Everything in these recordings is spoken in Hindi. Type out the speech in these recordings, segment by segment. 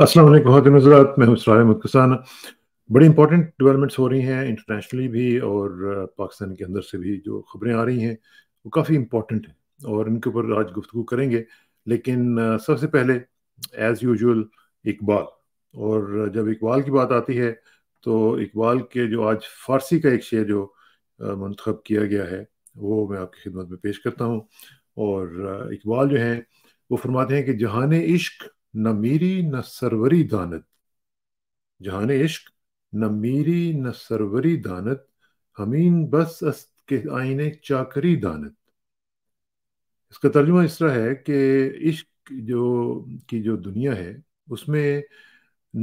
असल वालेकुम नजरात मैं हूँ अहमद किसान बड़ी इंपॉर्टेंट डेवलपमेंट्स हो रही हैं इंटरनेशनली भी और uh, पाकिस्तान के अंदर से भी जो खबरें आ रही हैं वो काफ़ी इम्पोर्टेंट हैं और इनके ऊपर आज गुफ्तु करेंगे लेकिन uh, सबसे पहले एज़ यूजल इकबाल और uh, जब इकबाल की बात आती है तो इकबाल के जो आज फ़ारसी का एक शेर जो मंतखब किया गया है वो मैं आपकी खिदमत में पेश करता हूँ और इकबाल जो हैं वो फरमाते हैं कि जहान इश्क न मीरी न सरवरी दानत जहाने इश्क न मीरी न सरवरी दानत हमीन बस अस्त के आईने चाकरी दानत इसका तर्जुमा इस तरह है कि इश्क जो की जो दुनिया है उसमें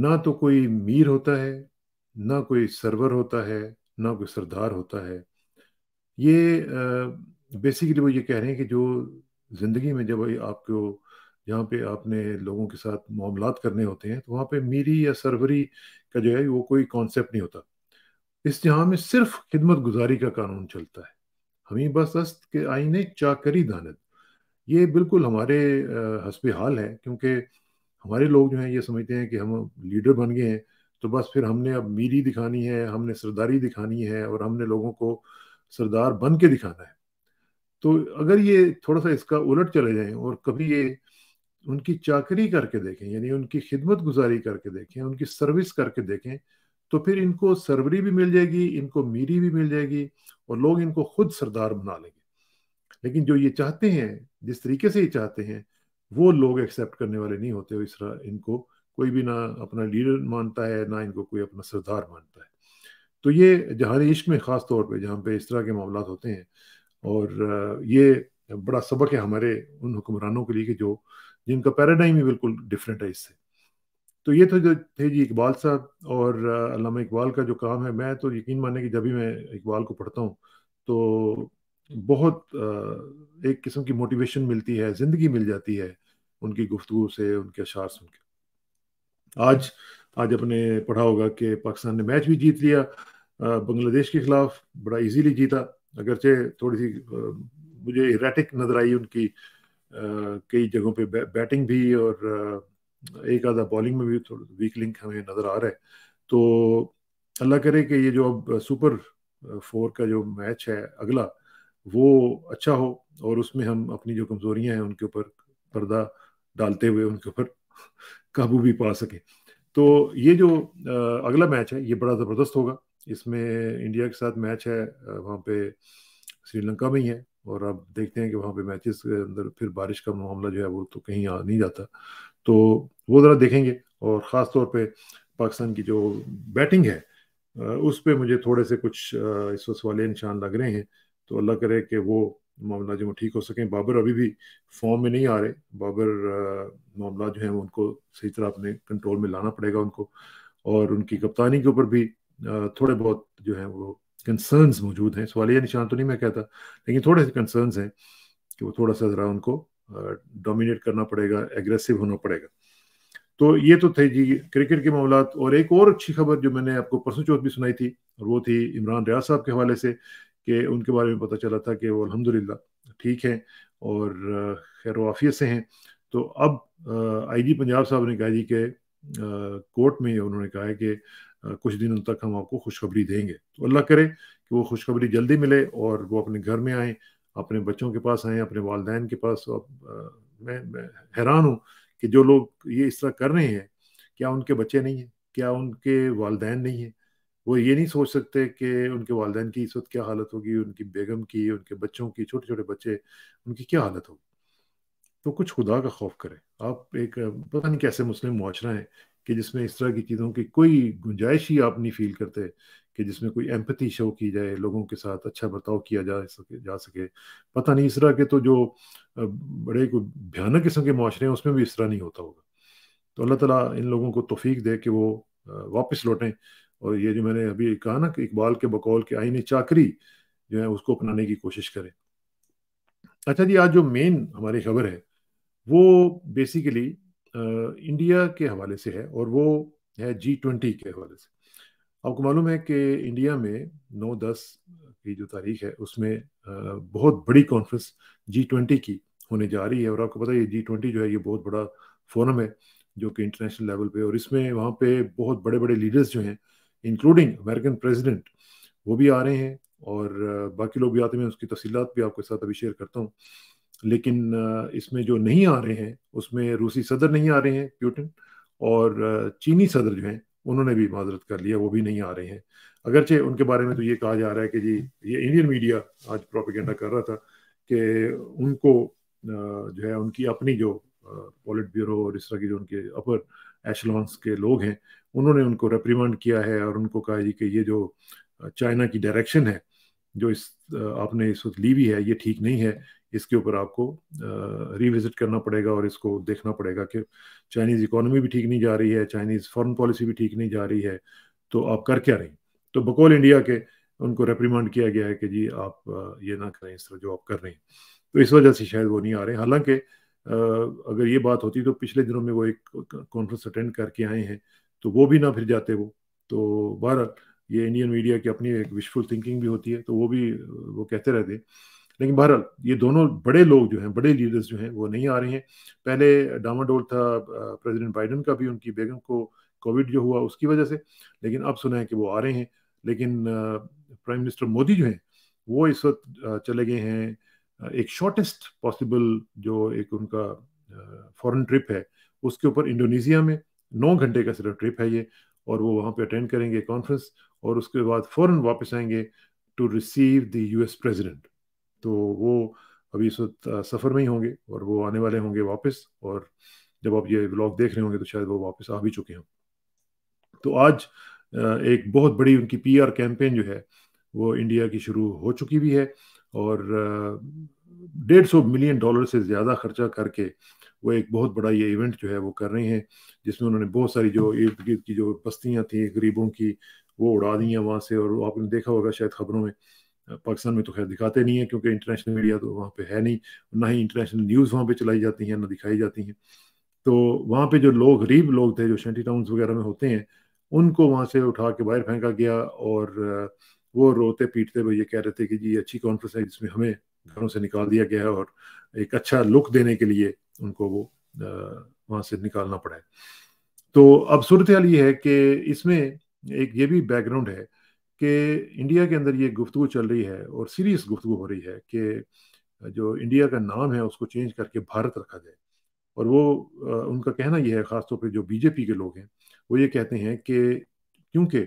ना तो कोई मीर होता है ना कोई सरवर होता है ना कोई सरदार होता है ये बेसिकली वो ये कह रहे हैं कि जो ज़िंदगी में जब आपको जहाँ पे आपने लोगों के साथ मामला करने होते हैं तो वहाँ पे मीरी या सरवरी का जो है वो कोई कॉन्सेप्ट नहीं होता इस जहाँ में सिर्फ खिदमत गुजारी का कानून चलता है हमें बस अस्त के आईने चाकरी दानत ये बिल्कुल हमारे हसब हाल है क्योंकि हमारे लोग जो हैं ये समझते हैं कि हम लीडर बन गए हैं तो बस फिर हमने अब मीरी दिखानी है हमने सरदारी दिखानी है और हमने लोगों को सरदार बन के दिखाना है तो अगर ये थोड़ा सा इसका उलट चले जाएं और कभी ये उनकी चाकरी करके देखें यानी उनकी खिदमत गुजारी करके देखें उनकी सर्विस करके देखें तो फिर इनको सरवरी भी मिल जाएगी इनको मीरी भी मिल जाएगी और लोग इनको खुद सरदार बना लेंगे लेकिन जो ये चाहते हैं जिस तरीके से ये चाहते हैं वो लोग एक्सेप्ट करने वाले नहीं होते इस इनको कोई भी ना अपना लीडर मानता है ना इनको कोई अपना सरदार मानता है तो ये जहानी इश्क में ख़ास तौर पर जहाँ पे इस तरह के मामला होते हैं और ये बड़ा सबक है हमारे उन हुक्मरानों के लिए कि जो जिनका पैराडाइम ही बिल्कुल डिफरेंट है इससे तो ये तो जो थे जी इकबाल साहब और अलामा इकबाल का जो काम है मैं तो यकीन माने कि जब भी मैं इकबाल को पढ़ता हूँ तो बहुत एक किस्म की मोटिवेशन मिलती है ज़िंदगी मिल जाती है उनकी गुफ्तु से उनके अशार सुन के आज आज अपने पढ़ा होगा कि पाकिस्तान ने मैच भी जीत लिया बांग्लादेश के खिलाफ बड़ा इजीली जीता अगरचे थोड़ी सी मुझे इरेटिक नजर आई उनकी कई जगहों पे बैटिंग भी और एक आधा बॉलिंग में भी थोड़ा वीक लिंक हमें नज़र आ रहा है तो अल्लाह करे कि ये जो अब सुपर फोर का जो मैच है अगला वो अच्छा हो और उसमें हम अपनी जो कमज़ोरियाँ हैं उनके ऊपर पर्दा डालते हुए उनके ऊपर काबू भी पा सकें तो ये जो अगला मैच है ये बड़ा ज़बरदस्त होगा इसमें इंडिया के साथ मैच है वहाँ पे श्रीलंका में ही है और अब देखते हैं कि वहाँ पे मैचेस के अंदर फिर बारिश का मामला जो है वो तो कहीं आ नहीं जाता तो वो ज़रा देखेंगे और ख़ास तौर पे पाकिस्तान की जो बैटिंग है उस पर मुझे थोड़े से कुछ इस वक्त वाले निशान लग रहे हैं तो अल्लाह करे कि वो मामला जो ठीक हो सकें बाबर अभी भी फॉर्म में नहीं आ रहे बाबर मामला जो है उनको सही तरह अपने कंट्रोल में लाना पड़ेगा उनको और उनकी कप्तानी के ऊपर भी थोड़े बहुत जो है वो कंसर्न्स मौजूद हैं सवालिया निशान तो नहीं मैं कहता लेकिन थोड़े से कंसर्न्स हैं कि वो थोड़ा सा ज़रा उनको डोमिनेट करना पड़ेगा एग्रेसिव होना पड़ेगा तो ये तो थे जी क्रिकेट के मामला और एक और अच्छी खबर जो मैंने आपको परसों चौथ भी सुनाई थी और वो थी इमरान रियाज साहब के हवाले से कि उनके बारे में पता चला था कि वो अलहमदिल्ला ठीक हैं और खैर वाफियत से हैं तो अब आईजी पंजाब साहब ने कहा जी के कोर्ट में उन्होंने कहा है कि कुछ दिनों तक हम आपको खुशखबरी देंगे तो अल्लाह करे कि वो खुशखबरी जल्दी मिले और वो अपने घर में आए अपने बच्चों के पास आए अपने वालदेन के पास मैं, मैं हैरान हूँ कि जो लोग ये इस तरह कर रहे हैं क्या उनके बच्चे नहीं हैं क्या उनके वालदेन नहीं हैं वो ये नहीं सोच सकते कि उनके वालदेन की इस वक्त क्या हालत होगी उनकी बेगम की उनके बच्चों की छोटे छोटे बच्चे उनकी क्या हालत होगी तो कुछ खुदा का खौफ करें आप एक पता नहीं कैसे मुस्लिम मुआरा है कि जिसमें इस तरह की चीज़ों की कोई गुंजाइश ही आप नहीं फील करते कि जिसमें कोई एम्पति शो की जाए लोगों के साथ अच्छा बर्ताव किया जा सके जा सके पता नहीं इस तरह के तो जो बड़े कोई भयानक किस्म के माशरे हैं उसमें भी इस तरह नहीं होता होगा तो अल्लाह ताला इन लोगों को तोफीक दे कि वो वापस लौटें और ये जो मैंने अभी कहा ना कि इकबाल के बकौल के आइन चाकरी जो है उसको अपनाने की कोशिश करें अच्छा जी आज जो मेन हमारी खबर है वो बेसिकली इंडिया के हवाले से है और वो है जी ट्वेंटी के हवाले से आपको मालूम है कि इंडिया में नौ दस की जो तारीख है उसमें बहुत बड़ी कॉन्फ्रेंस जी ट्वेंटी की होने जा रही है और आपको पता है जी ट्वेंटी जो है ये बहुत बड़ा फोरम है जो कि इंटरनेशनल लेवल पे और इसमें वहाँ पे बहुत बड़े बड़े लीडर्स जो हैं इंक्लूडिंग अमेरिकन प्रेसिडेंट वो भी आ रहे हैं और बाकी लोग भी आते हैं उसकी तफसीत भी आपके साथ अभी शेयर करता हूँ लेकिन इसमें जो नहीं आ रहे हैं उसमें रूसी सदर नहीं आ रहे हैं प्यूटिन और चीनी सदर जो हैं उन्होंने भी माजरत कर लिया वो भी नहीं आ रहे हैं अगरचे उनके बारे में तो ये कहा जा रहा है कि जी ये इंडियन मीडिया आज प्रोपिगेंडा कर रहा था कि उनको जो है उनकी अपनी जो पॉलिट ब्यूरो और इस तरह की जो उनके अपर एशलॉन्स के लोग हैं उन्होंने उनको रेप्रीमांड किया है और उनको कहा जी कि ये जो चाइना की डायरेक्शन है जो इस आपने इस वक्त ली हुई है ये ठीक नहीं है इसके ऊपर आपको रिविजिट करना पड़ेगा और इसको देखना पड़ेगा कि चाइनीज़ इकोनॉमी भी ठीक नहीं जा रही है चाइनीज़ फॉरेन पॉलिसी भी ठीक नहीं जा रही है तो आप कर क्या रहे तो बकोल इंडिया के उनको रेप्रीमांड किया गया है कि जी आप ये ना करें इस तरह जो आप कर रहे हैं तो इस वजह से शायद वो नहीं आ रहे हालांकि अगर ये बात होती तो पिछले दिनों में वो एक कॉन्फ्रेंस अटेंड करके आए हैं तो वो भी ना फिर जाते वो तो बहरहाल ये इंडियन मीडिया की अपनी एक विशफुल थिंकिंग भी होती है तो वो भी वो कहते रहते हैं लेकिन बहरहाल ये दोनों बड़े लोग जो हैं बड़े लीडर्स जो हैं वो नहीं आ रहे हैं पहले डामाडोल था प्रेसिडेंट बाइडन का भी उनकी बेगम को कोविड जो हुआ उसकी वजह से लेकिन अब सुना है कि वो आ रहे हैं लेकिन प्राइम मिनिस्टर मोदी जो हैं वो इस वक्त चले गए हैं एक शॉर्टेस्ट पॉसिबल जो एक उनका फॉरेन ट्रिप है उसके ऊपर इंडोनेशिया में नौ घंटे का सिर्फ ट्रिप है ये और वो वहाँ पे अटेंड करेंगे कॉन्फ्रेंस और उसके बाद फ़ौर वापस आएंगे to receive the US president तो वो अभी इस वक्त सफ़र में ही होंगे और वो आने वाले होंगे वापस और जब आप ये ब्लॉग देख रहे होंगे तो शायद वो वापस आ भी चुके हों तो आज एक बहुत बड़ी उनकी पीआर कैंपेन जो है वो इंडिया की शुरू हो चुकी भी है और डेढ़ सौ मिलियन डॉलर से ज़्यादा खर्चा करके वो एक बहुत बड़ा ये इवेंट जो है वो कर रहे हैं जिसमें उन्होंने बहुत सारी जो इर्द गिर्द की जो बस्तियाँ थी गरीबों की वो उड़ा दी हैं वहाँ से और आपने देखा होगा शायद खबरों में पाकिस्तान में तो खैर दिखाते नहीं है क्योंकि इंटरनेशनल मीडिया तो वहाँ पे है नहीं ना ही इंटरनेशनल न्यूज़ वहाँ पे चलाई जाती हैं ना दिखाई जाती हैं तो वहाँ पे जो लोग गरीब लोग थे जो शेंटी टाउन वगैरह में होते हैं उनको वहाँ से उठा के बाहर फेंका गया और वो रोते पीटते हुए ये कह रहे थे कि जी अच्छी कॉन्फ्रेंस है जिसमें हमें घरों से निकाल दिया गया है और एक अच्छा लुक देने के लिए उनको वो वहाँ से निकालना पड़ा है तो अब सूरत हाल ये है कि इसमें एक ये भी बैकग्राउंड है कि इंडिया के अंदर ये गुफ्तु चल रही है और सीरियस गुफ्तु हो रही है कि जो इंडिया का नाम है उसको चेंज करके भारत रखा जाए और वो उनका कहना यह है ख़ासतौर पर जो बीजेपी के लोग हैं वो ये कहते हैं कि क्योंकि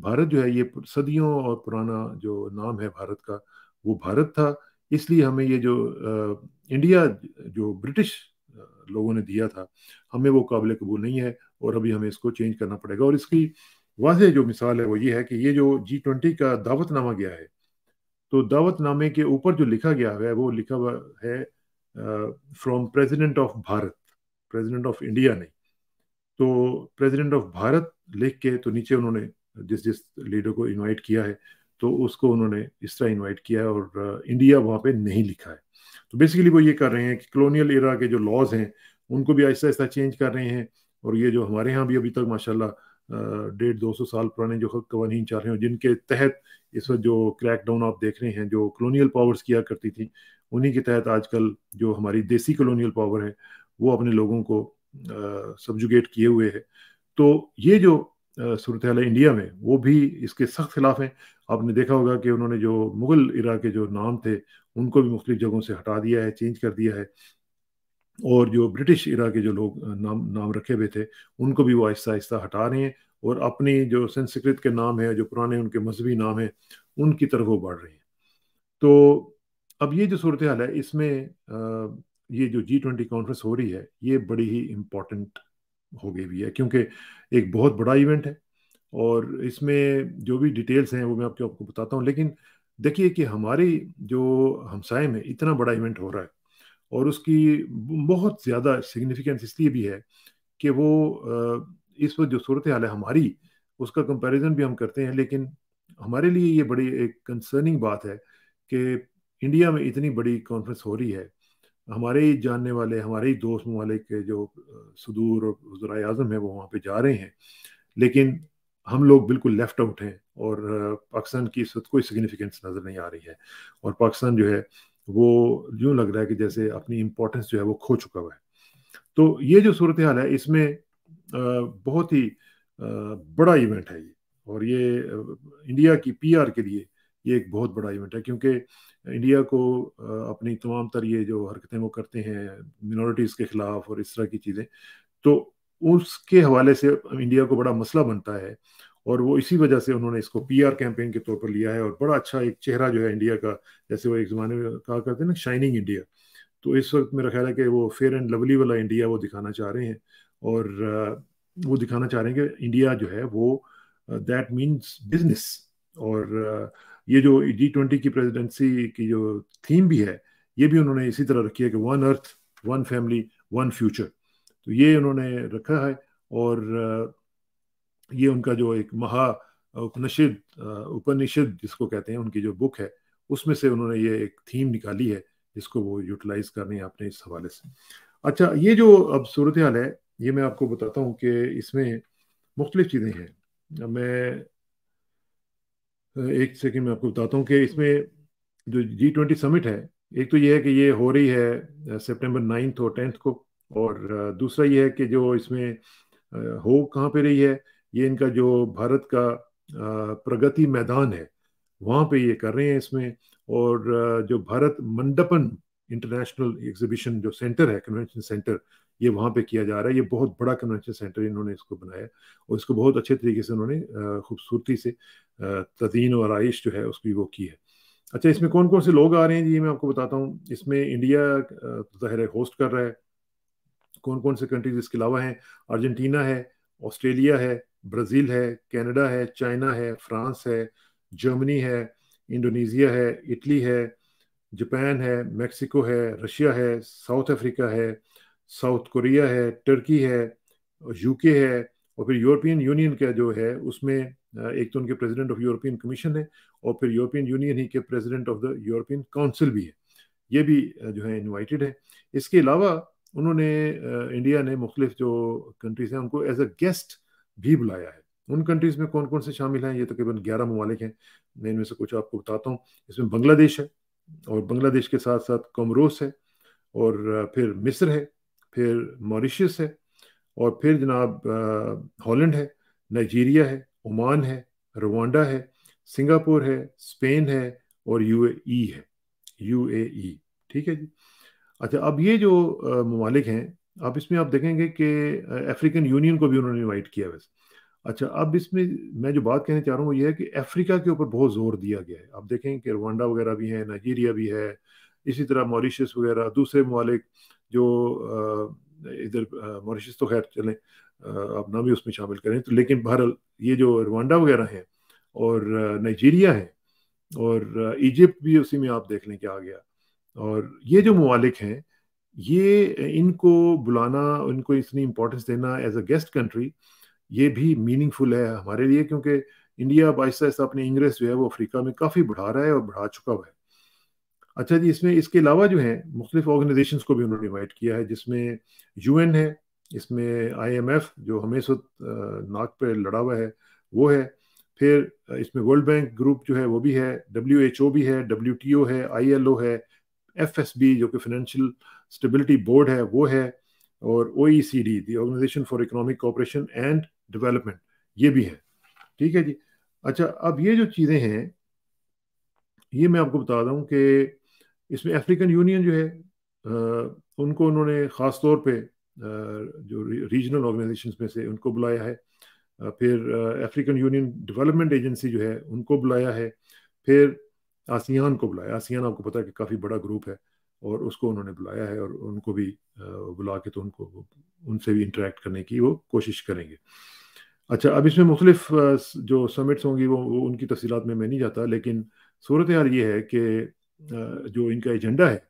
भारत जो है ये सदियों और पुराना जो नाम है भारत का वो भारत था इसलिए हमें ये जो इंडिया जो ब्रिटिश लोगों ने दिया था हमें वो काबिल कबूल नहीं है और अभी हमें इसको चेंज करना पड़ेगा और इसकी वाजह जो मिसाल है वो ये है कि ये जो जी ट्वेंटी का दावतनामा गया है तो दावतनामे के ऊपर जो लिखा गया है वो लिखा हुआ है from president of Bharat president of India नहीं तो प्रेसिडेंट ऑफ भारत लिख के तो नीचे उन्होंने जिस जिस लीडर को इनवाइट किया है तो उसको उन्होंने इस तरह इन्वाइट किया है और इंडिया वहाँ पे नहीं लिखा है तो बेसिकली वो ये कर रहे हैं कि कलोनियल एरा के जो लॉज हैं उनको भी आहिस्ता आहिस्ता चेंज कर रहे हैं और ये जो हमारे यहाँ भी अभी तक माशाल्लाह डेढ़ दो सौ साल पुराने जो कवानीन चल रहे हैं जिनके तहत इस वक्त जो क्रैक डाउन आप देख रहे हैं जो कलोनियल पावर्स किया करती थी उन्हीं के तहत आजकल जो हमारी देसी कलोनियल पावर है वो अपने लोगों को सब्जुगेट किए हुए है तो ये जो सूरत इंडिया में वो भी इसके सख्त खिलाफ हैं आपने देखा होगा कि उन्होंने जो मुगल इरा के जो नाम थे उनको भी मुख्तलिफ जगहों से हटा दिया है चेंज कर दिया है और जो ब्रिटिश इरा के जो लोग नाम नाम रखे हुए थे उनको भी वो आहिस्ता आहिस्ता हटा रहे हैं और अपनी जो संस्कृत के नाम है जो पुराने उनके मजहबी नाम है उनकी तरफ वो बढ़ रहे हैं तो अब ये जो सूरत हाल है इसमें ये जो जी ट्वेंटी कॉन्फ्रेंस हो रही है ये बड़ी ही इम्पोर्टेंट हो गई भी है क्योंकि एक बहुत बड़ा इवेंट है और इसमें जो भी डिटेल्स हैं वो मैं आपके आपको बताता हूँ लेकिन देखिए कि हमारी जो हमसाय में इतना बड़ा इवेंट हो रहा है और उसकी बहुत ज़्यादा सिग्निफिकेंस इसलिए भी है कि वो इस वक्त जो सूरत हाल है हमारी उसका कंपैरिजन भी हम करते हैं लेकिन हमारे लिए ये बड़ी एक कंसर्निंग बात है कि इंडिया में इतनी बड़ी कॉन्फ्रेंस हो रही है हमारे ही जानने वाले हमारे ही दोस्त ममालिक के जो सदूर और वजरा अजम है वो वहाँ पर जा रहे हैं लेकिन हम लोग बिल्कुल लेफ्ट आउट हैं और पाकिस्तान की इस वक्त कोई सिग्निफिकेंस नज़र नहीं आ रही है और पाकिस्तान जो है वो यूँ लग रहा है कि जैसे अपनी इम्पोर्टेंस जो है वो खो चुका हुआ है तो ये जो सूरत हाल है इसमें बहुत ही बड़ा इवेंट है ये और ये इंडिया की पीआर के लिए ये एक बहुत बड़ा इवेंट है क्योंकि इंडिया को अपनी तमाम तर ये जो हरकतें वो करते हैं मिनोरिटीज़ के ख़िलाफ़ और इस तरह की चीज़ें तो उसके हवाले से इंडिया को बड़ा मसला बनता है और वो इसी वजह से उन्होंने इसको पीआर कैंपेन के तौर पर लिया है और बड़ा अच्छा एक चेहरा जो है इंडिया का जैसे वो एक ज़माने में कहा करते हैं ना शाइनिंग इंडिया तो इस वक्त मेरा ख्याल है कि वो फेयर एंड लवली वाला इंडिया वो दिखाना चाह रहे हैं और वो दिखाना चाह रहे हैं कि इंडिया जो है वो दैट मीन्स बिजनेस और ये जो जी ट्वेंटी की प्रेजिडेंसी की जो थीम भी है ये भी उन्होंने इसी तरह रखी है कि one earth one family one future तो ये उन्होंने रखा है और ये उनका जो एक महा उपनिषद उपनिषद जिसको कहते हैं उनकी जो बुक है उसमें से उन्होंने ये एक थीम निकाली है जिसको वो यूटिलाइज करनी है आपने इस हवाले से अच्छा ये जो अब सूरत हाल है ये मैं आपको बताता हूँ कि इसमें मुख्तलिफ चीज़ें हैं मैं एक सेकेंड में आपको बताता हूँ कि इसमें जो जी ट्वेंटी समिट है एक तो ये है कि ये हो रही है सेप्टेम्बर नाइन्थ और टेंथ को और दूसरा ये है कि जो इसमें हो कहाँ पे रही है ये इनका जो भारत का प्रगति मैदान है वहाँ पे ये कर रहे हैं इसमें और जो भारत मंडपन इंटरनेशनल एग्जीबिशन जो सेंटर है कन्वेंशन सेंटर ये वहाँ पे किया जा रहा है ये बहुत बड़ा कन्वेंशन सेंटर इन्होंने इसको बनाया और इसको बहुत अच्छे तरीके से उन्होंने खूबसूरती से तदीन और आइश जो है उसकी वो की है अच्छा इसमें कौन कौन से लोग आ रहे हैं जी मैं आपको बताता हूँ इसमें इंडिया तो ज़ाहिर है होस्ट कर रहा है कौन कौन से कंट्रीज इसके अलावा हैं अर्जेंटीना है ऑस्ट्रेलिया है ब्राज़ील है कनाडा है चाइना है फ्रांस है जर्मनी है इंडोनेशिया है इटली है जापान है मैक्सिको है रशिया है साउथ अफ्रीका है साउथ कोरिया है टर्की है यूके है और फिर यूरोपियन यूनियन का जो है उसमें एक तो उनके प्रेसिडेंट ऑफ यूरोपियन कमीशन है और फिर यूरोपियन यूनियन ही के president of the European council भी है ये भी जो है इनवाइटेड है इसके अलावा उन्होंने इंडिया ने मुख्तफ जो कंट्रीज़ हैं उनको एज अ गेस्ट भी बुलाया है उन कंट्रीज़ में कौन कौन से शामिल हैं ये तकरीबन ग्यारह ममालिक हैं मैं इनमें से कुछ आपको बताता हूँ इसमें बांग्लादेश है और बांग्लादेश के साथ साथ कमरोस है और फिर मिस्र है फिर मॉरिशस है और फिर जनाब हॉलैंड है नाइजीरिया है ओमान है रवान्डा है सिंगापुर है स्पेन है और यूएई है यूएई ठीक है जी अच्छा अब ये जो ममालिक हैं आप इसमें आप देखेंगे कि अफ्रीकन यूनियन को भी उन्होंने इन्वाइट किया वैसे अच्छा अब इसमें मैं जो बात कहना चाह रहा हूँ वो ये है कि अफ्रीका के ऊपर बहुत जोर दिया गया है आप देखें कि रवांडा वगैरह भी है नाइजीरिया भी है इसी तरह मॉरिशस वगैरह दूसरे ममालिक जो इधर मॉरिशस तो खैर चलें आप ना भी उसमें शामिल करें तो लेकिन बहरहाल ये जो रवांडा वगैरह हैं और नाइजीरिया है और इजिप्ट भी उसी में आप देख लें कि आ गया और ये जो ममालिक हैं ये इनको बुलाना इनको इतनी इम्पोर्टेंस देना एज अ गेस्ट कंट्री ये भी मीनिंगफुल है हमारे लिए क्योंकि इंडिया अब आहिस्ता आहिस्ता अपने इंग्रेस जो है वो अफ्रीका में काफ़ी बढ़ा रहा है और बढ़ा चुका हुआ है अच्छा जी इसमें इसके अलावा जो है मुख्तफ ऑर्गेनाइजेशन को भी उन्होंने इन्वाइट किया है जिसमें यू है इसमें एफ जो हमें नाक पर लड़ा हुआ है वो है फिर इसमें वर्ल्ड बैंक ग्रुप जो है वो भी है डब्ल्यू एच ओ भी है डब्ल्यू टी ओ है आई एल ओ है एफ जो कि फाइनेंशियल स्टेबिलिटी बोर्ड है वो है और O E C D the organisation for economic cooperation and development ये भी है ठीक है जी अच्छा अब ये जो चीज़ें हैं ये मैं आपको बता दूं कि इसमें अफ्रीकन यूनियन जो है आ, उनको उन्होंने ख़ास तौर पर जो रीजनल ऑर्गेनाइजेशन में से उनको बुलाया है फिर अफ्रीकन यूनियन डेवलपमेंट एजेंसी जो है उनको बुलाया है फिर आसियान को बुलाया आसियान आपको पता है कि काफ़ी बड़ा ग्रुप है और उसको उन्होंने बुलाया है और उनको भी बुला के तो उनको उनसे भी इंटरेक्ट करने की वो कोशिश करेंगे अच्छा अब इसमें मुख्तलिफ जो समिट्स होंगी वो, वो उनकी तफसीत में मैं नहीं जाता लेकिन सूरत हाल ये है कि जो इनका एजेंडा है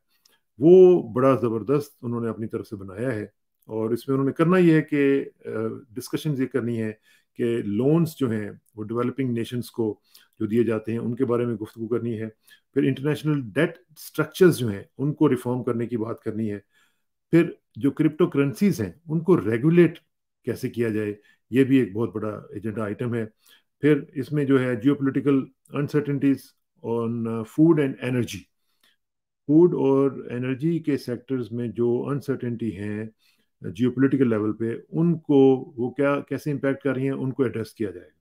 वो बड़ा ज़बरदस्त उन्होंने अपनी तरफ से बनाया है और इसमें उन्होंने करना ये है कि डिस्कशन ये करनी है के लोन्स जो हैं वो डेवलपिंग नेशंस को जो दिए जाते हैं उनके बारे में गुफ्तु करनी है फिर इंटरनेशनल डेट स्ट्रक्चर्स जो हैं उनको रिफॉर्म करने की बात करनी है फिर जो क्रिप्टो करेंसीज हैं उनको रेगुलेट कैसे किया जाए ये भी एक बहुत बड़ा एजेंडा आइटम है फिर इसमें जो है geopolitical uncertainties on food and energy food और एनर्जी के सेक्टर्स में जो अनसर्टेंटी हैं जियोपॉलिटिकल लेवल पे उनको वो क्या कैसे इम्पैक्ट कर रही हैं उनको एड्रेस किया जाएगा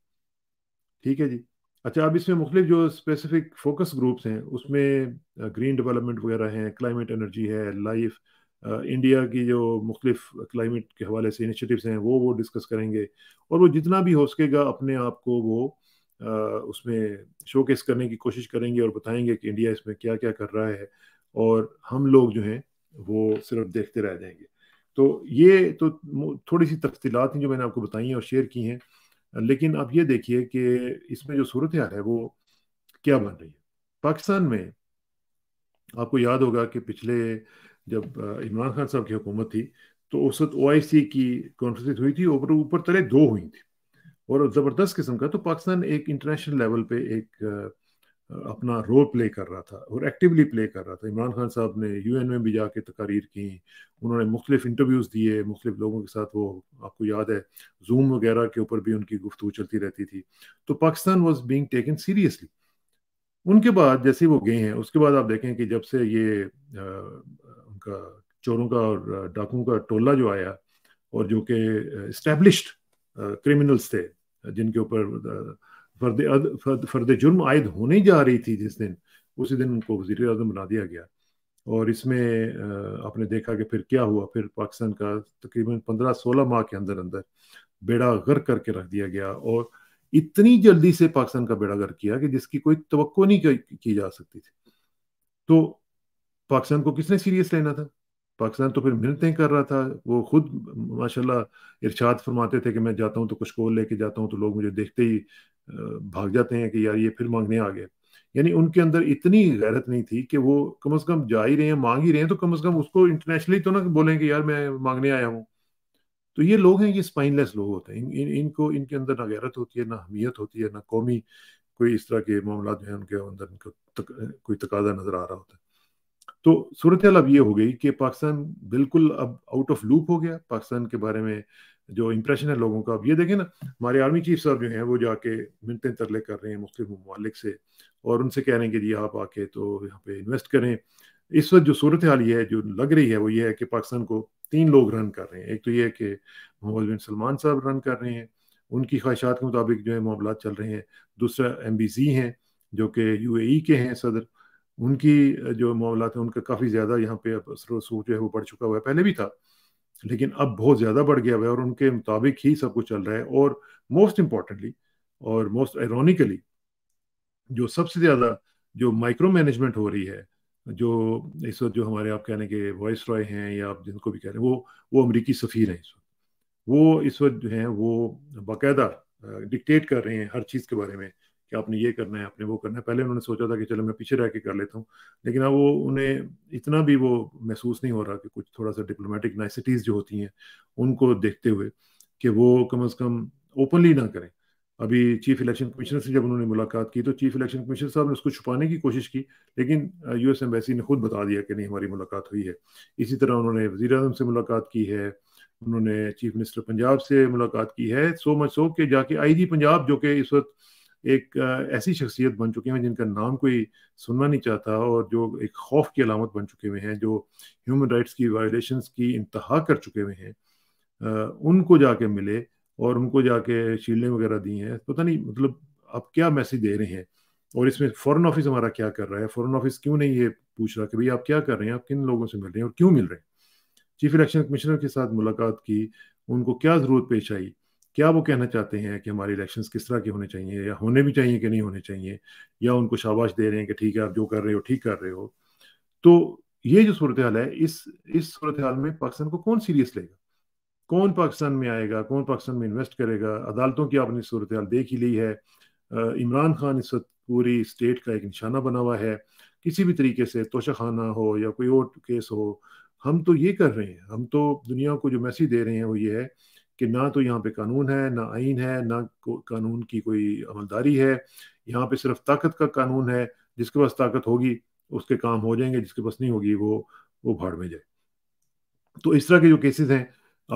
ठीक है जी अच्छा अब इसमें मुख्तलिफ जो स्पेसिफिक फोकस ग्रुप्स हैं उसमें ग्रीन डेवलपमेंट वगैरह हैं क्लाइमेट एनर्जी है लाइफ इंडिया की जो मुख्तलिफ क्लाइमेट के हवाले से इनिशियटिव हैं वो वो डिस्कस करेंगे और वो जितना भी हो सकेगा अपने आप को वो आ, उसमें शोकेस करने की कोशिश करेंगे और बताएंगे कि इंडिया इसमें क्या क्या कर रहा है और हम लोग जो हैं वो सिर्फ देखते रह जाएंगे तो ये तो थोड़ी सी तफसीलात हैं जो मैंने आपको बताई हैं और शेयर की हैं लेकिन आप ये देखिए कि इसमें जो सूरत हाल है वो क्या बन रही है पाकिस्तान में आपको याद होगा कि पिछले जब इमरान खान साहब की हुकूमत थी तो उस वक्त ओ आई सी की कॉन्फ्रेंस हुई थी ऊपर ऊपर तले दो हुई थी और ज़बरदस्त किस्म का तो पाकिस्तान एक इंटरनेशनल लेवल पे एक अपना रोल प्ले कर रहा था और एक्टिवली प्ले कर रहा था इमरान खान साहब ने यूएन में भी जाके तकारीर की उन्होंने मुख्तलिफ इंटरव्यूज़ दिए मुख्तलिफ लोगों के साथ वो आपको याद है जूम वगैरह के ऊपर भी उनकी गुफ्तु चलती रहती थी तो Pakistan was being taken seriously उनके बाद जैसे वो गए हैं उसके बाद आप देखें कि जब से ये आ, उनका चोरों का और डाकुओं का टोला जो आया और जो कि इस्टेब्लिश्ड क्रिमिनल्स थे जिनके ऊपर फर्द फर्द जुर्म आयद होने जा रही थी जिस दिन उसी दिन उनको वजीर अजम बना दिया गया और इसमें आपने देखा कि फिर क्या हुआ फिर पाकिस्तान का तकरीबन पंद्रह सोलह माह के अंदर अंदर बेड़ा गर करके रख दिया गया और इतनी जल्दी से पाकिस्तान का बेड़ा गर किया कि जिसकी कोई तो नहीं की जा सकती थी तो पाकिस्तान को किसने सीरियस लेना था पाकिस्तान तो फिर मिलते कर रहा था वो खुद माशाल्लाह इरशाद फरमाते थे कि मैं जाता हूँ तो कुछ कोल लेके जाता हूँ तो लोग मुझे देखते ही भाग जाते हैं कि यार ये फिर मांगने आ गए यानी उनके अंदर इतनी गैरत नहीं थी कि वो कम से कम जा ही रहे हैं मांग ही रहे हैं तो कम से कम उसको इंटरनेशनली तो ना बोलें कि यार मैं मांगने आया हूँ तो ये लोग हैं ये स्पाइनलेस लोग होते हैं इन, इन इनको इनके अंदर ना गैरत होती है ना अहमियत होती है ना कौमी कोई इस तरह के मामला जो है उनके अंदर इनको तक, कोई तकाजा नजर आ रहा होता है तो सूरत अब ये हो गई कि पाकिस्तान बिल्कुल अब आउट ऑफ लूप हो गया पाकिस्तान के बारे में जो इंप्रेशन है लोगों का अब ये देखें ना हमारे आर्मी चीफ साहब जो हैं वो जाके मिनटें तरले कर रहे हैं मुख्तु ममालिक से और उनसे कह रहे हैं कि जी आप आके तो यहाँ पे इन्वेस्ट करें इस वक्त जो सूरत हाल ये है जो लग रही है वो ये है कि पाकिस्तान को तीन लोग रन कर रहे हैं एक तो ये है कि मोहम्मद बिन सलमान साहब रन कर रहे हैं उनकी ख्वाहिशात के मुताबिक जो है मामला चल रहे हैं दूसरा एम बी सी हैं जो कि यू ए e के हैं सदर उनकी जो मामला है उनका काफ़ी ज़्यादा यहाँ पे असर रसूख जो है वो बढ़ चुका हुआ है पहले भी था लेकिन अब बहुत ज़्यादा बढ़ गया है और उनके मुताबिक ही सब कुछ चल रहा है और मोस्ट इम्पॉर्टेंटली और मोस्ट आयरॉनिकली जो सबसे ज़्यादा जो माइक्रो मैनेजमेंट हो रही है जो इस वक्त जो हमारे आप कहने के वॉइस रॉय हैं या आप जिनको भी कह रहे हैं वो वो अमरीकी सफ़ीर हैं इस वक्त वो इस वक्त जो हैं वो बाकायदा डिक्टेट कर रहे हैं हर चीज़ के बारे में कि आपने ये करना है आपने वो करना है पहले उन्होंने सोचा था कि चलो मैं पीछे रह के कर लेता हूँ लेकिन अब वो उन्हें इतना भी वो महसूस नहीं हो रहा कि कुछ थोड़ा सा डिप्लोमेटिक नाइसिटीज़ जो होती हैं उनको देखते हुए कि वो कम अज़ कम ओपनली ना करें अभी चीफ इलेक्शन कमिश्नर से जब उन्होंने मुलाकात की तो चीफ इलेक्शन कमिश्नर साहब ने उसको छुपाने की कोशिश की लेकिन यूएस एम्बेसी ने खुद बता दिया कि नहीं हमारी मुलाकात हुई है इसी तरह उन्होंने वजी अजम से मुलाकात की है उन्होंने चीफ मिनिस्टर पंजाब से मुलाकात की है सो मच सो कि जाके आई जी पंजाब जो कि इस वक्त एक ऐसी शख्सियत बन चुके हैं जिनका नाम कोई सुनना नहीं चाहता और जो एक खौफ की अलामत बन चुके हुए हैं जो ह्यूमन राइट्स की वायलेशन की इंतहा कर चुके हुए हैं उनको जाके मिले और उनको जाके शीलें वगैरह दी हैं पता नहीं मतलब आप क्या मैसेज दे रहे हैं और इसमें फॉरेन ऑफिस हमारा क्या कर रहा है फॉरेन ऑफिस क्यों नहीं ये पूछ रहा कि भाई आप क्या कर रहे हैं आप किन लोगों से मिल रहे हैं और क्यों मिल रहे हैं चीफ इलेक्शन कमिश्नर के साथ मुलाकात की उनको क्या ज़रूरत पेश आई क्या वो कहना चाहते हैं कि हमारे इलेक्शन किस तरह के होने चाहिए या होने भी चाहिए कि नहीं होने चाहिए या उनको शाबाश दे रहे हैं कि ठीक है आप जो कर रहे हो ठीक कर रहे हो तो ये जो सूरत हाल है इस इस सूरत हाल में पाकिस्तान को कौन सीरियस लेगा कौन पाकिस्तान में आएगा कौन पाकिस्तान में इन्वेस्ट करेगा अदालतों की आपने सूरत हाल देख ही ली है इमरान खान इस वक्त पूरी स्टेट का एक निशाना बना हुआ है किसी भी तरीके से तोशाखाना हो या कोई और केस हो हम तो ये कर रहे हैं हम तो दुनिया को जो मैसेज दे रहे हैं वो ये है कि ना तो यहाँ पे कानून है ना आइन है ना कानून की कोई अमलदारी है यहाँ पे सिर्फ ताकत का कानून है जिसके पास ताकत होगी उसके काम हो जाएंगे जिसके पास नहीं होगी वो वो भाड़ में जाए तो इस तरह के जो केसेस हैं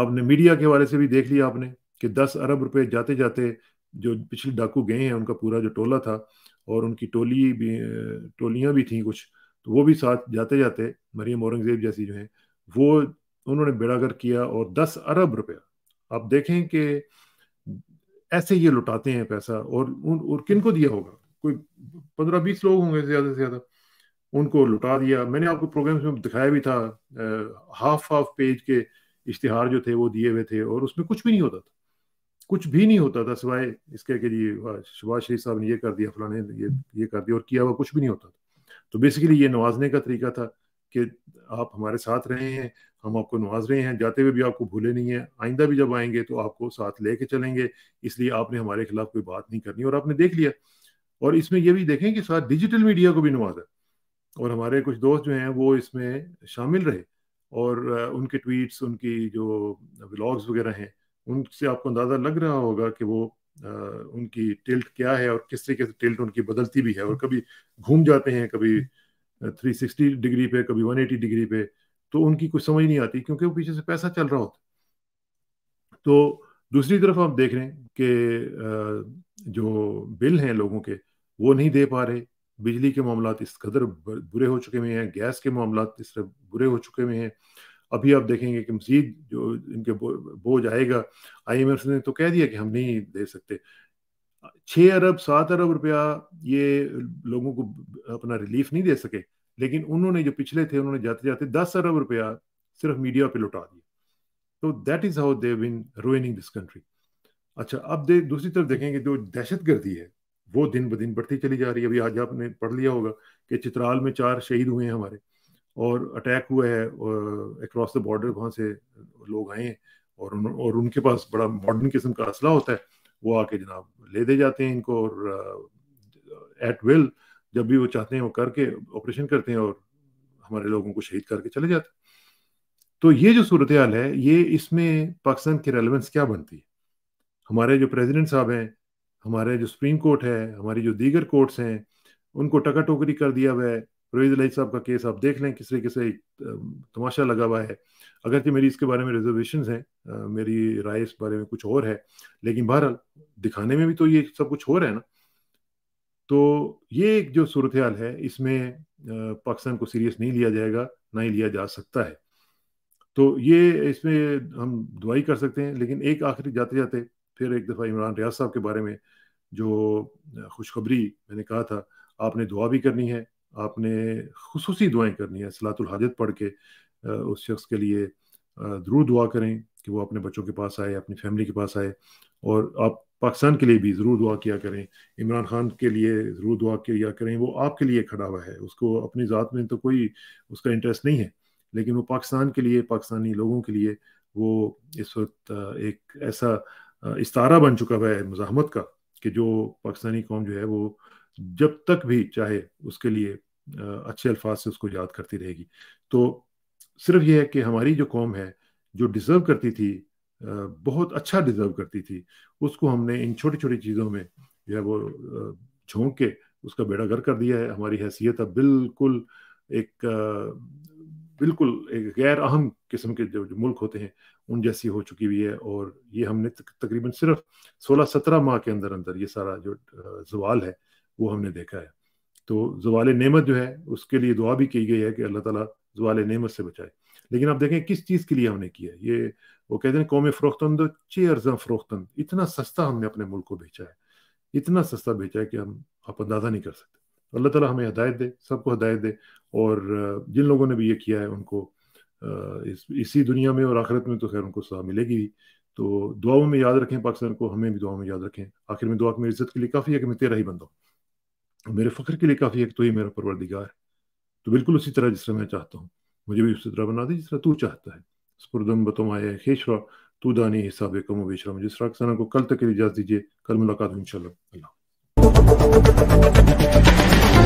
आपने मीडिया के हवाले से भी देख लिया आपने कि दस अरब रुपए जाते जाते जो पिछले डाकू गए हैं उनका पूरा जो टोला था और उनकी टोली भी टोलियाँ भी थी कुछ तो वो भी साथ जाते जाते मरियम औरंगजेब जैसी जो हैं वो उन्होंने बेड़ागर किया और दस अरब रुपया आप देखें कि ऐसे ये लुटाते हैं पैसा और उन और किन को दिया होगा कोई पंद्रह बीस लोग होंगे ज्यादा से ज्यादा उनको लुटा दिया मैंने आपको प्रोग्राम्स में दिखाया भी था हाफ हाफ पेज के इश्तिहार जो थे वो दिए हुए थे और उसमें कुछ भी नहीं होता था कुछ भी नहीं होता था सिवाय इसके कि जी सुभाष शरीफ साहब ने ये कर दिया फलाने ये ये कर दिया और किया हुआ कुछ भी नहीं होता था तो बेसिकली ये नवाजने का तरीका था कि आप हमारे साथ रहे हैं हम आपको नवाज रहे हैं जाते हुए भी आपको भूले नहीं है आइंदा भी जब आएंगे तो आपको साथ ले चलेंगे इसलिए आपने हमारे खिलाफ कोई बात नहीं करनी और आपने देख लिया और इसमें यह भी देखें कि साथ डिजिटल मीडिया को भी नवाजा और हमारे कुछ दोस्त जो हैं वो इसमें शामिल रहे और उनके ट्वीट्स उनकी जो ब्लॉग्स वगैरह हैं उनसे आपको अंदाज़ा लग रहा होगा कि वो आ, उनकी टिल्ट क्या है और किस तरीके से टिल्ट उनकी बदलती भी है और कभी घूम जाते हैं कभी 360 डिग्री पे कभी 180 डिग्री पे तो उनकी कुछ समझ नहीं आती क्योंकि वो पीछे से पैसा चल रहा होता तो दूसरी तरफ आप देख रहे हैं कि जो बिल हैं लोगों के वो नहीं दे पा रहे बिजली के मामला इस कदर बुरे हो चुके हुए हैं गैस के मामला इस तरह बुरे हो चुके हुए हैं अभी आप देखेंगे कि मजीद जो इनके बोझ आएगा एफ ने तो कह दिया कि हम नहीं दे सकते छः अरब सात अरब रुपया ये लोगों को अपना रिलीफ नहीं दे सके लेकिन उन्होंने जो पिछले थे उन्होंने जाते जाते दस अरब रुपया सिर्फ मीडिया पे लुटा दिया तो that is how they've been ruining this country अच्छा अब दे दूसरी तरफ देखेंगे जो दहशत गर्दी है वो दिन ब दिन बढ़ती चली जा रही है अभी आज आपने पढ़ लिया होगा कि चित्राल में चार शहीद हुए हैं हमारे और अटैक हुआ है अक्रॉस द बॉर्डर वहाँ से लोग आए हैं और उन, और उनके पास बड़ा मॉडर्न किस्म का असला होता है वो आके जनाब ले दे जाते हैं इनको और एट uh, विल जब भी वो चाहते हैं वो करके ऑपरेशन करते हैं और हमारे लोगों को शहीद करके चले जाते हैं तो ये जो सूरत हाल है ये इसमें पाकिस्तान की रेलिवेंस क्या बनती है हमारे जो प्रेसिडेंट साहब हैं हमारे जो सुप्रीम कोर्ट है हमारी जो दीगर कोर्ट्स हैं उनको टका टोकरी कर दिया हुआ है रोहित लही साहब का केस आप देख लें किस तरीके से तमाशा लगा हुआ है कि मेरी इसके बारे में रिजर्वेशन हैं मेरी राय इस बारे में कुछ और है लेकिन बहरहाल दिखाने में भी तो ये सब कुछ हो रहा है ना तो ये एक जो सूरत हाल है इसमें पाकिस्तान को सीरियस नहीं लिया जाएगा ना ही लिया जा सकता है तो ये इसमें हम दुआई कर सकते हैं लेकिन एक आखिरी जाते जाते फिर एक दफ़ा इमरान रियाज साहब के बारे में जो खुशखबरी मैंने कहा था आपने दुआ भी करनी है आपने खसूसी दुआएं करनी है सलातुल हाजत पढ़ के उस शख्स के लिए ज़रूर दुआ करें कि वो अपने बच्चों के पास आए अपनी फैमिली के पास आए और आप पाकिस्तान के लिए भी ज़रूर दुआ किया करें इमरान खान के लिए ज़रूर दुआ किया करें वो आपके लिए खड़ा हुआ है उसको अपनी ज़ात में तो कोई उसका इंटरेस्ट नहीं है लेकिन वो पाकिस्तान के लिए पाकिस्तानी लोगों के लिए वो इस वक्त एक ऐसा इस्तारा बन चुका हुआ है मज़ामत का कि जो पाकिस्तानी कौम जो है वो जब तक भी चाहे उसके लिए अच्छे अल्फाज से उसको याद करती रहेगी तो सिर्फ ये है कि हमारी जो कौम है जो डिज़र्व करती थी बहुत अच्छा डिजर्व करती थी उसको हमने इन छोटी छोटी चीज़ों में जो है वो झोंक के उसका बेड़ा घर कर दिया है हमारी हैसियत अब बिल्कुल एक बिल्कुल एक गैर अहम किस्म के जो, जो मुल्क होते हैं उन जैसी हो चुकी हुई है और ये हमने तकरीबन सिर्फ 16-17 माह के अंदर अंदर ये सारा जो जवाल है वो हमने देखा है तो जवाल नेमत जो है उसके लिए दुआ भी की गई है कि अल्लाह ताला जवाल नेमत से बचाए लेकिन आप देखें किस चीज़ के लिए हमने किया ये वो कहते हैं कौम फ़रोख्तन दो चेयर्जा फ़रोख्तन इतना सस्ता हमने अपने मुल्क को बेचा है इतना सस्ता बेचा है कि हम आप अंदाज़ा नहीं कर सकते अल्लाह ताला हमें हदायत दे सबको हदायत दे और जिन लोगों ने भी ये किया है उनको इस इसी दुनिया में और आखिरत में तो खैर उनको सजा मिलेगी ही तो दुआओं में याद रखें पाकिस्तान को हमें भी दुआओं में याद रखें आखिर में दुआ की मेरी इज्जत के लिए काफ़ी है कि मैं तेरा ही बंदा हूँ मेरे फ़ख्र के लिए काफ़ी है कि तो ही मेरा परवरदिगार है तो बिल्कुल उसी तरह जिस तरह मैं चाहता हूँ मुझे भी बना दे जिस तरह तू चाहता है स्पुरदम बतोमाया खेशवा तू दानी हिसाब कम बेशरा मुझे सराकसाना को कल तक के लिए इजाज़त दीजिए कल मुलाकात हो इन अल्लाह